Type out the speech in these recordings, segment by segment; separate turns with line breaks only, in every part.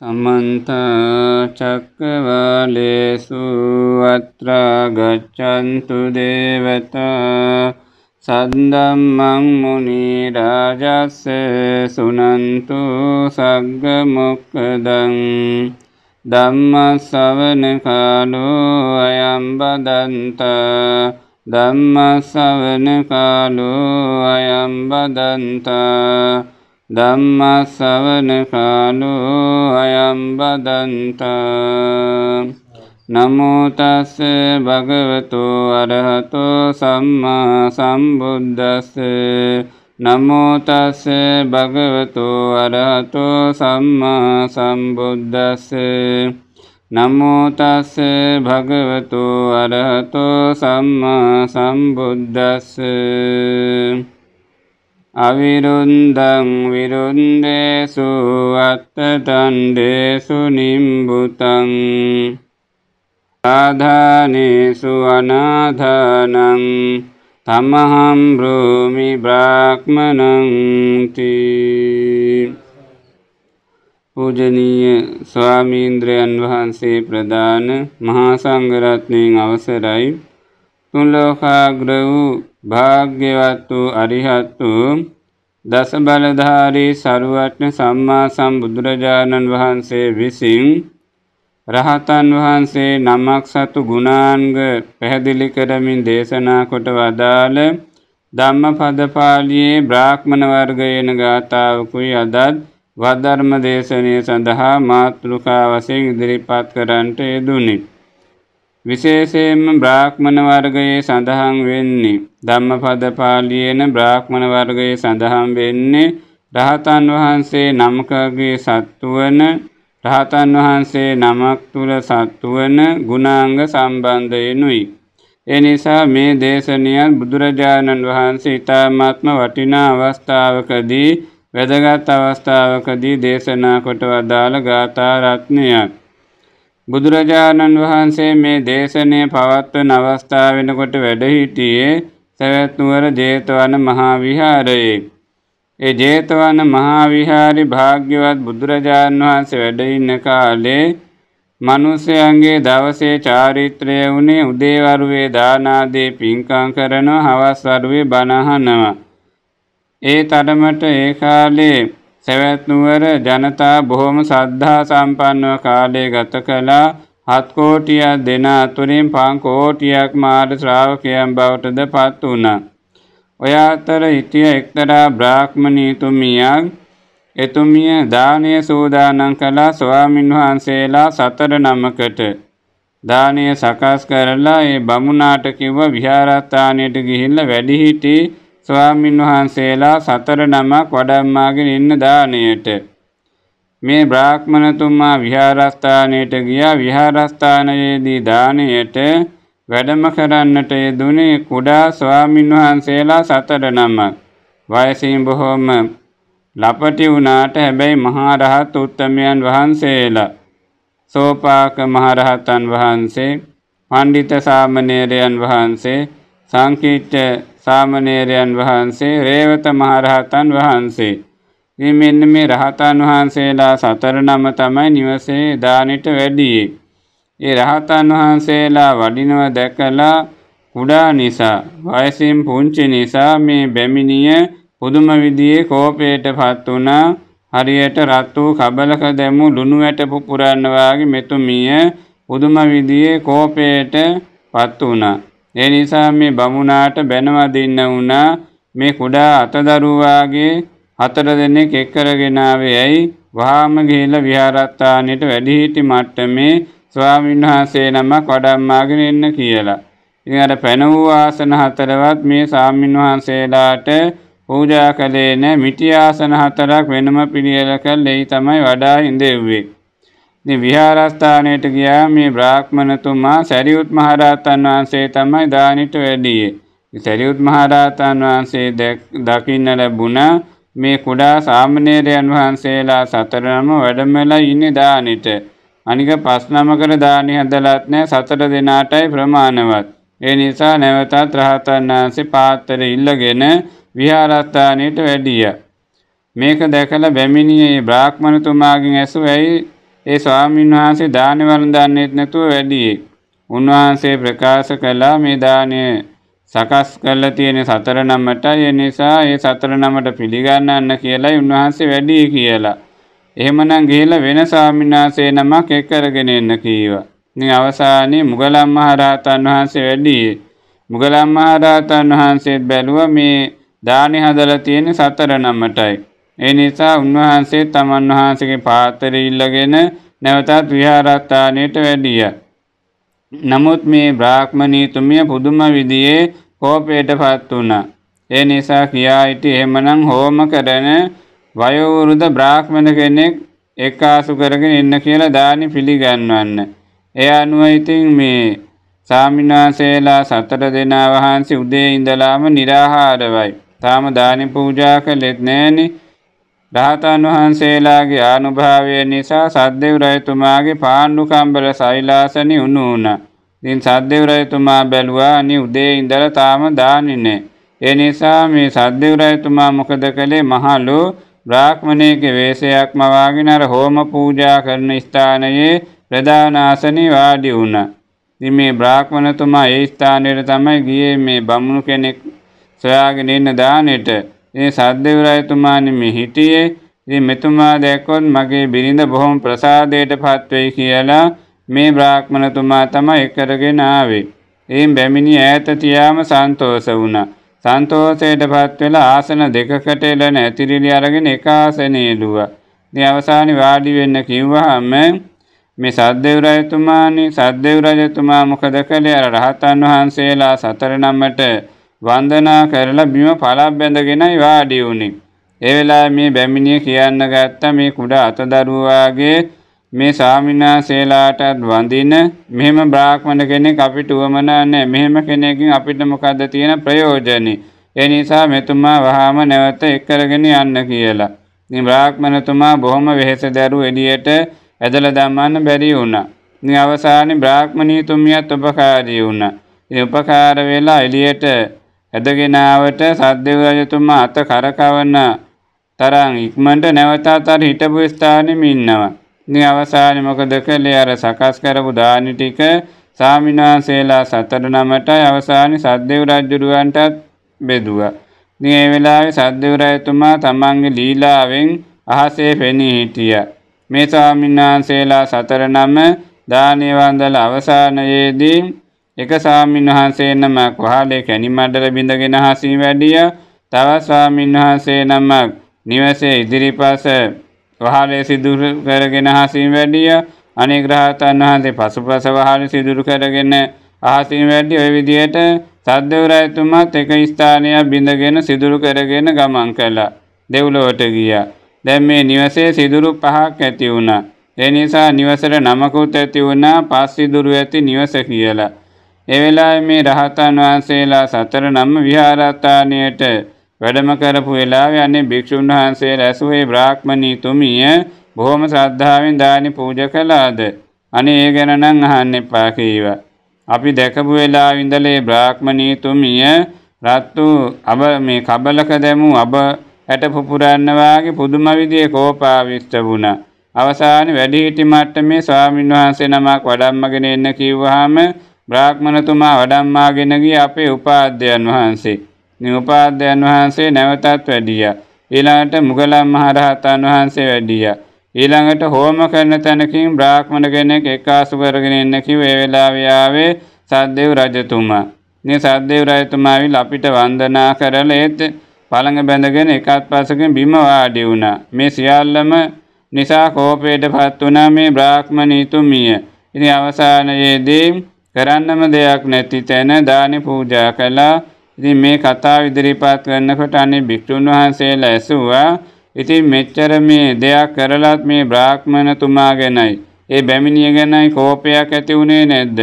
समन्तचक्रवालेषु अत्र गच्छन्तु देवता सन्दमं मुनिराजस्य शृणन्तु सगमुक्दं दम्मसवनकालो अयं वदन्त दम्मसवनकालो अयं वदन्त ධම්මස්සවන කාලෝ අයම් බදන්තා නමෝ තස්ස භගවතු අරහතෝ සම්මා සම්බුද්දස්ස නමෝ තස්ස භගවතු අරහතෝ සම්මා සම්බුද්දස්ස නමෝ තස්ස භගවතු අරහතෝ සම්මා සම්බුද්දස්ස අවිරුන්දං විරුන්දේසු අත්තටන්ඩේසු නිම්බුතං ආධානේසු අනාධානං තමහම් බ්‍රෝමි බ්‍රාහ්මණංති පූජනීය ස්වාමීන්ද්‍රයන් වහන්සේ ප්‍රදාන මහා සංඝරත්නයෙන් අවසරයි තුන් ලෝකාග්‍ර වූ භාග්‍යවත්තු අරිහත්තු දස බලධාරී සරුවට්න සම්මා සම්බුදුරජාණන් වහන්සේ විසින් රහතන් වහන්සේ නමක් සතු ගුණාංග පැහැදිලි කරමින් දේශනා කොට වදාළ ධම්මපදපාලියේ බ්‍රාහ්මණ වර්ගයන ගාථාවකුයි අදත් වධර්ම දේශනය සඳහා මාතෘකා වශයෙන් ඉදිරිපත් කරන්නට යෙදුණි. විශේෂයෙන්ම බ්‍රාහ්මණ වර්ගයේ සඳහන් වෙන්නේ ධම්මපද පාළියේන බ්‍රාහ්මණ වර්ගයේ සඳහන් වෙන්නේ රහතන් වහන්සේ නමකගේ සත්වන රහතන් වහන්සේ නමක් තුල සත්වන ගුණාංග සම්බන්ධයෙන්ුයි ඒ නිසා මේ දේශනියත් බුදුරජාණන් වහන්සේ ඊ타මාත්ම වටිනා අවස්ථාවකදී වැදගත් අවස්ථාවකදී දේශනා කොට වදාළ ගාථා රත්නයක් බුදුරජාණන් වහන්සේ මේ දේශනය පවත්වන අවස්ථාව වෙනකොට වැඩ සිටියේ සවැත් නුවර ජේතවන මහා විහාරයේ. ඒ ජේතවන මහා විහාරි භාග්‍යවත් බුදුරජාණන් වහන්සේ වැඩ ඉන්න කාලේ මිනිසයන්ගේ දවසේ චාරිත්‍රය වුණේ උදේවරුේ දාන ආදී පින්කම් කරනවා හවස් වරුේ බණ අහනවා. ඒ තරමට ඒ කාලේ සැවැත්නුවර ජනතා බොහොම සද්ධා සම්පන්නව කාලය ගත කළා හත් කෝටියක් දෙන අතුරින් පන් කෝටියක් මාර්ග ශ්‍රාවකයන් බවටද පත් වුණා. ඔය අතර සිටිය එක්තරා බ්‍රාහ්මණීතුමියක් එතුමිය දානය සූදානම් කළා ස්වාමින් වහන්සේලා සතර නමකට. දානය සකස් කරලා ඒ බමුණාට කිව්ව විහාරස්ථානයට ගිහිල්ලා වැඩිහිටි ස්වාමීන් වහන්සේලා සතර නමක් වඩම්මාගෙන ඉන්න දාණයට මේ බ්‍රාහ්මණතුමා විහාරස්ථානයට ගියා විහාරස්ථානයේදී දානයට වැඩම කරන්නට යෙදුනේ කුඩා ස්වාමින්වහන්සේලා සතර නමක්. වයසින් බොහොම ලපටි වුණාට හැබැයි මහා රහත් උත්තමයන් වහන්සේලා සෝපාක මහරහතන් වහන්සේ, පණ්ඩිත සාමණේරයන් වහන්සේ, සංකීර්ණ සාමණේරයන් වහන්සේ රේවත මහරහතන් වහන්සේ. ඉතින් මෙන්න මේ රහතන් වහන්සේලා සතර නම තමයි නිවසේ දානෙට වැඩියේ. ඒ රහතන් වහන්සේලා වඩිනව දැකලා කුඩා නිසා වයසින් පුංචි නිසා මේ බැමිණිය පුදුම විදියේ කෝපයටපත් වුණා හරියට රත් වූ කබලක දැමු ලුණු වැට පුපුරන්න වාගේ මෙතුමිය පුදුම විදියේ කෝපයටපත් වුණා ඒ නිසා මේ බමුණාට බැනවා දෙන්න වුණා මේ කුඩා අතදරුවාගේ හතර දෙනෙක් එක් කරගෙන ආවේ ඇයි වහාම ගිහිල්ලා විහාරස්ථානෙට වැඩිහිටි මට්ටමේ ස්වාමීන් වහන්සේ නමක් වඩම්මාගෙන ඉන්න කියලා. ඉතින් අර පැනවූ ආසන හතරවත් මේ ස්වාමීන් වහන්සේලාට පූජා කළේ නැහැ. මිටි ආසන හතරක් වෙනම පිළියෙල කළේයි තමයි වඩා හිඳෙව්වේ. ඉතින් විහාරස්ථානයට ගියා මේ බ්‍රාහ්මණතුමා සැරියුත් මහරහතන් වහන්සේ තමයි දානිට වැඩියේ. සැරියුත් මහරහතන් වහන්සේ දකින්න ලැබුණා මේ කුඩා සාමණේරයන් වහන්සේලා සතරම වැඩමලා ඉන්නේ දානිට. අනික පස් නමකට දානි හදලත් නැහැ සතර දෙනාටයි ප්‍රමාණවත්. ඒ නිසා නැවතත් රහතන් වහන්සේ පාත්‍ර ඉල්ලගෙන විහාරස්ථානයට වැඩියා. මේක දැකලා බැමිණියේ බ්‍රාහ්මණතුමාගෙන් ඇසුවයි ඒ ස්වාමීන් වහන්සේ දානි වළඳන්නේත් නැතුව වැඩියේ. උන්වහන්සේ ප්‍රකාශ කළා මේ දානය සකස් කරලා තියෙන සතර නමටයි ඒ නිසා ඒ සතර නමට පිළිගන්නන්න කියලායි උන්වහන්සේ වැඩියේ කියලා. එහෙමනම් ගිහිල්ලා වෙන ස්වාමීන් වහන්සේ නමක් එක් කරගෙන එන්න කීවා. ඉතින් අවසානයේ මුගලන් මහරහතන් වහන්සේ වැඩියේ. මුගලන් මහරහතන් වහන්සේත් බැලුවා මේ දානි හදලා තියෙන සතර නමටයි. ඒ නිසා උන්වහන්සේ තමන් වහන්සේගේ පාත්‍රය ඉල්ලගෙන නැවතත් විහාරස්ථානයට වැඩිය. නමුත් මේ බ්‍රාහ්මණීතුමිය පුදුම විදියේ කෝපයටපත් වුණා. ඒ නිසා කියා සිටි එහෙමනම් හෝම කරන වයෝවෘද බ්‍රාහ්මණ කෙනෙක් එක්කාසු කරගෙන ඉන්න කියලා දානි පිළිගන්වන්න. ඒ අනුව ඉතින් මේ සාමිනාසේලා සතර දෙනා වහන්සේ උදේ ඉඳලාම निराහාරවයි. තාම දානි පූජා කළෙත් නැහනේ. රහතන් වහන්සේලාගේ ආනුභාවය නිසා සද්දේව රජතුමාගේ පාණ්ඩුකම්බල සෛලාසනි උණු වුණා. ඉතින් සද්දේව රජතුමා බැලුවා අනි උදේ ඉඳලා තාම දාන්නේ ඒ නිසා මේ සද්දේව රජතුමා මොකද කළේ මහලු බ්‍රාහ්මණයෙක්ගේ වේශයක් මවාගෙන අර හෝම පූජා කරන ස්ථානයේ ප්‍රධාන ආසනයේ වාඩි වුණා. ඉතින් මේ බ්‍රාහ්මණතුමා ඒ ස්ථානයේ තමයි ගියේ මේ බමුණු කෙනෙක් සොයාගෙන ඉන්න දානෙට. ඒ සද්දෙවරයතුමානි මෙහිටියේ ඉතින් මෙතුමා දැක්කොත් මගේ බිරිඳ බොහොම ප්‍රසාදයට පත්වෙයි කියලා මේ බ්‍රාහ්මණතුමා තමයි කරගෙන ආවේ. එයින් බැමිණි ඈත තියාම සන්තෝෂ වුණා. සන්තෝෂයට පත් වෙලා ආසන දෙකකට එළන ඇතිරිලි අරගෙන එක ආසනේ එළුවා. ඉතින් අවසානයේ වාඩි වෙන්න කිව්වහම මේ සද්දේව රජතුමානි සද්දේව රජතුමා මොකද කළේ අර රහතන් වහන්සේලා සතර නම්මට වන්දනා කරලා බිම පලක් බැඳගෙනයි වාඩි වුණේ. ඒ වෙලාවේ මේ බැමිණිය කියන්න ගත්ත මේ කුඩා අතදරුවාගේ මේ සාමිනාසේලාටත් වඳින මෙහෙම බ්‍රාහ්මණ කෙනෙක් අපිට උවමනා නැහැ. මෙහෙම කෙනෙක්ගෙන් අපිට මොකද්ද තියෙන ප්‍රයෝජනේ? ඒ නිසා මෙතුමා වහාම නැවත එක් කරගෙන යන්න කියලා. ඉතින් බ්‍රාහ්මණතුමා බොහොම වෙහෙස දැරු එළියට ඇදලා දමන්න බැරි වුණා. ඉතින් අවසානයේ බ්‍රාහ්මණීතුමියත් උපකාරී වුණා. ඉතින් උපකාර වෙලා එළියට ඇදගෙනාවට සද්දේව රජතුමා අත කරකවන තරම් ඉක්මනට නැවතත් අර හිටපු ස්ථානෙම ඉන්නවා. ඉතින් අවසානයේ මොකද කළේ අර සකස් කරපු දානි ටික සාමිනාසේලා සතර නමටයි අවසානයේ සද්දේව රජුරවන්ටත් බෙදුවා. ඉතින් ඒ වෙලාවේ සද්දේව රජතුමා තමන්ගේ ලීලාවෙන් අහසේ පෙනී හිටියා. මේ සාමිනාසේලා සතර නම දානි වන්දල අවසානයේදී එක ස්වාමීන් වහන්සේ නමක් වහලේ කැණි මඩල බිඳගෙන හසී වැඩිය. තවත් ස්වාමීන් වහන්සේ නමක් නිවසේ ඉදිරිපස වහලේ සිදුරු කරගෙන හසී වැඩිය. අනෙක් රහතන් වහන්සේ පසුපස වහලේ සිදුරු කරගෙන අහසින් වැඩි ඔය විදිහට සද්දේවරයතුමත් එක ස්ථානයක් බිඳගෙන සිදුරු කරගෙන ගමන් කළා. දෙව්ලොවට ගියා. දැන් මේ නිවසේ සිදුරු පහක් ඇති වුණා. ඒ නිසා නිවසට නමකුත් ඇති වුණා පස් සිදුරු ඇති නිවස කියලා. එවෙලාවේ මේ රහතන් වහන්සේලා සතර නම් විහාරස්ථානයට වැඩම කරපු වෙලාවේ අනේ භික්ෂුන් වහන්සේ රැසුවේ බ්‍රාහ්මණී තුමිය බොහොම ශ්‍රද්ධාවෙන් දානි පූජා කළාද අනේ ඒ ගැන නම් අහන්න එපා කීවා අපි දැකපු වෙලාවේ ඉඳලේ බ්‍රාහ්මණී තුමිය රත්තු අබ මේ කබලක දැමූ අබ ඇට පුපුරන්න වාගේ පුදුම විදිහේ කෝපාවිෂ්ඨ වුණා. අවසානයේ වැඩිහිටි මට්ටමේ ස්වාමින්වහන්සේ නමක් වඩම්මගෙන එන්න කිව්වහම බ්‍රාහ්මණතුමා වඩම්මාගෙන ගිය අපේ උපාධ්‍යයන් වහන්සේ. මේ උපාධ්‍යයන් වහන්සේ නැවතත් වැඩියා. ඊළඟට මුගලන් මහරහතන් වහන්සේ වැඩියා. ඊළඟට හෝම කරන තැනකින් බ්‍රාහ්මණ කෙනෙක් එක්කාසු කරගෙන එන්න කිව්ව ඒ වෙලාවේ ආවේ සද්දේව් රජතුමා. මේ සද්දේව් රජතුමා විල අපිට වන්දනා කරලා ඒත් පළඟ බැඳගෙන එකත් පසකින් බිම වාඩි වුණා. මේ සියල්ලම නිසා කෝපයට පත් වුණා මේ බ්‍රාහ්මණ ඉතුමිය. ඉතින් අවසානයේදී කරන්නම දෙයක් නැති තැන දානි පූජා කළා. ඉතින් මේ කතාව ඉදිරිපත් කරනකොට අනේ භික්ෂුන් වහන්සේලා ඇසුවා. ඉතින් මෙච්චර මේ දෙයක් කරලත් මේ බ්‍රාහ්මණතුමා ගැනයි ඒ බැමිණිය ගැනයි කෝපයක් ඇති වුණේ නැද්ද?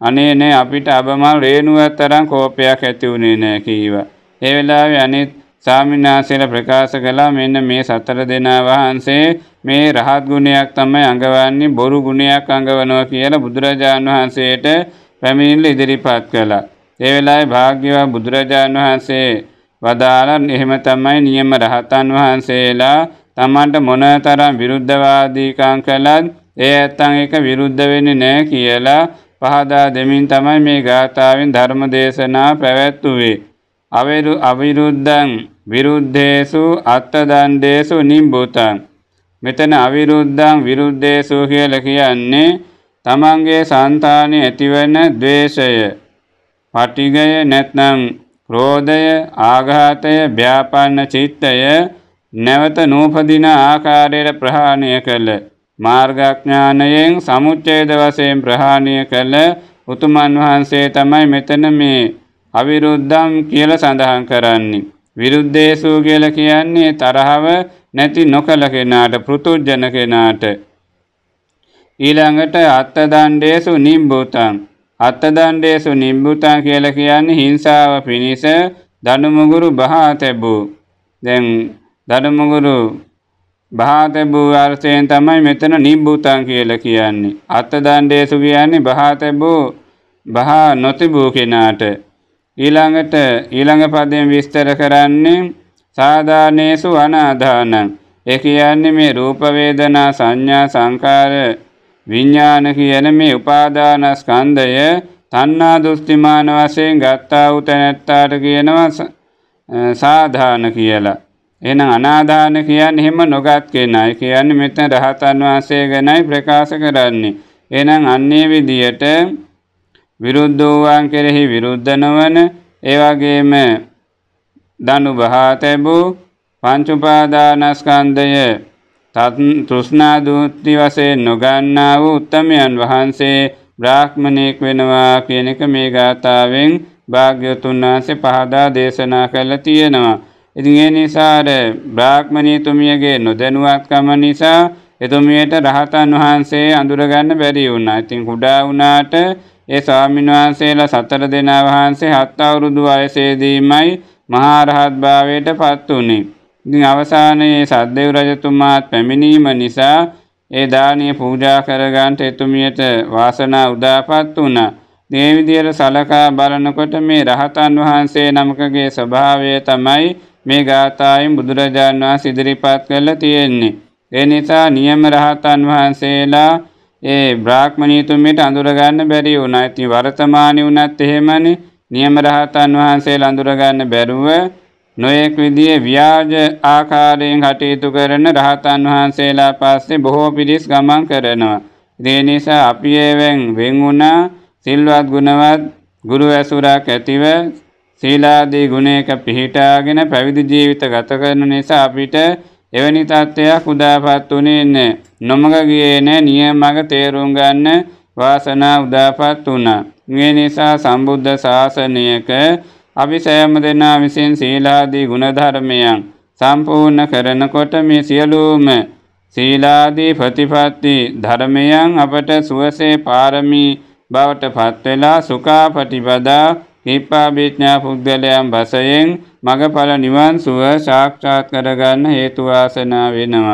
අනේ නේ අපිට අබමල් රේණුවක් තරම් කෝපයක් ඇති වුණේ නැහැ කීවා. ඒ වෙලාවේ අනිත් සාමිනාසේලා ප්‍රකාශ කළා මෙන්න මේ සතර දෙනා වහන්සේ මේ රහත් ගුණයක් තමයි අඟවන්නේ බොරු ගුණයක් අඟවනවා කියලා බුදුරජාන් වහන්සේට පැමිණිල්ල ඉදිරිපත් කළා. ඒ වෙලාවේ භාග්‍යවත් බුදුරජාන් වහන්සේ වදාළන් එහෙම තමයි නියම රහතන් වහන්සේලා තමන්ට මොනතරම් විරුද්ධවාදීකම් කළත් ඒ ඇත්තන් එක විරුද්ධ වෙන්නේ නැහැ කියලා පහදා දෙමින් තමයි මේ ගාථාවෙන් ධර්ම දේශනා පැවැත්වුවේ. අවිරුද්ධං විරුද්ධේසු අත්ත දණ්ඩේසු නිම්බුතං මෙතන අවිරුද්ධං විරුද්ධේසු කියලා කියන්නේ තමන්ගේ సంతානෙ ඇතිවන द्वේෂය, පටිගය නැත්නම් ක්‍රෝධය, ආඝාතය, ව්‍යාපන්න චිත්තය නැවත නූපදින ආකාරයට ප්‍රහාණය කළ මාර්ගඥානයෙන් සමුච්ඡේද වශයෙන් ප්‍රහාණය කළ උතුමන් වහන්සේ තමයි මෙතන මේ අවිරුද්ධම් කියලා සඳහන් කරන්නේ. විරුද්ධේසු කියලා කියන්නේ තරහව නැති නොකළ කෙනාට පෘතුජන කෙනාට ඊළඟට අත්තදණ්ඩේසු නිම්බුතං අත්තදණ්ඩේසු නිම්බුතං කියලා කියන්නේ හිංසාව පිණිස දනුමුගුරු බහා තැබූ දැන් දනුමුගුරු බහා තැබූ අර්ථයෙන් තමයි මෙතන නිම්බුතං කියලා කියන්නේ අත්තදණ්ඩේසු කියන්නේ බහා තැබූ බහා නොතිබූ කෙනාට ඊළඟට ඊළඟ පදයෙන් විස්තර කරන්නේ සාධානේසු අනාධානං ඒ කියන්නේ මේ රූප වේදනා සංඥා සංකාර විඥාන කියන මේ උපාදානස්කන්ධය තණ්හා දෘෂ්ටිමාන වශයෙන් ගත්තා වූ තැනැත්තාට කියනවා සාධාන කියලා. එහෙනම් අනාදාන කියන්නේ එහෙම නොගත් කෙනා. ඒ කියන්නේ මෙතන රහතන් වහන්සේ ගැනයි ප්‍රකාශ කරන්නේ. එහෙනම් අන්නේ විදියට විරුද්ධ වූවන් කෙරෙහි විරුද්ධ නොවන ඒ වගේම දනුභා තැබූ පංචුපාදානස්කන්ධය තෘෂ්ණා දූති වශයෙන් නොගන්නා වූ උත්තමයන් වහන්සේ බ්‍රාහ්මණයෙක් වෙනවා කියන එක මේ ගාථාවෙන් භාග්‍යවතුන් වහන්සේ පහදා දේශනා කළා තියෙනවා. ඉතින් ඒ නිසා අර බ්‍රාහ්මණීතුමියගේ නොදැනුවත්කම නිසා එතුමියට රහතන් වහන්සේ අඳුරගන්න බැරි වුණා. ඉතින් කුඩා වුණාට ඒ ස්වාමීන් වහන්සේලා සතර දෙනා වහන්සේ හත් අවුරුදු වයසේදීමයි මහරහත් භාවයට පත් වුණේ. ඉතින් අවසානයේ සද්දේව රජතුමාත් පැමිණීම නිසා ඒ දානීය පූජා කරගන්ට එතුමියට වාසනා උදාපත් වුණා. මේ විදියට සලකා බලනකොට මේ රහතන් වහන්සේ නමකගේ ස්වභාවය තමයි මේ ගාථායෙන් බුදුරජාන් වහන්සේ ඉදිරිපත් කරලා තියෙන්නේ. ඒ නිසා නියම රහතන් වහන්සේලා ඒ බ්‍රාහ්මණීතුමිට අඳුර ගන්න බැරි වුණා. ඉතින් වර්තමානී වුණත් එහෙමනේ නියම රහතන් වහන්සේලා අඳුරගන්න බැරුව නොයෙක් විදිය ව්‍යාජ ආකාරයෙන් කටයුතු කරන රහතන් වහන්සේලා පස්සේ බොහෝ පිරිස් ගමන් කරනවා. ඒ නිසා අපි එවෙන් වෙන් වුණා සිල්වත් ගුණවත් ගුරු ඇසුරක් ඇතිව සීලාදී ගුණයක පිහිටාගෙන පැවිදි ජීවිත ගත කරන නිසා අපිට එවැනි තත්ත්වයක් උදාපත් වුණේ නැහැ. නොමග ගියේ නැහැ නියමඟ තේරුම් ගන්න වාසනාව උදාපත් වුණා. මේ නිසා සම්බුද්ධ ශාසනයක අපි සෑම දෙනා විසින් සීලාදී ගුණධර්මයන් සම්පූර්ණ කරනකොට මේ සියලුම සීලාදී ප්‍රතිපatti ධර්මයන් අපට සුවසේ පාරමී බවට පත් වෙලා සුඛාපටිපදා හිප්පාභිඥා පුද්ගලයන් වශයෙන් මගඵල නිවන් සුව සාක්ෂාත් කරගන්න හේතු වාසනා වෙනවා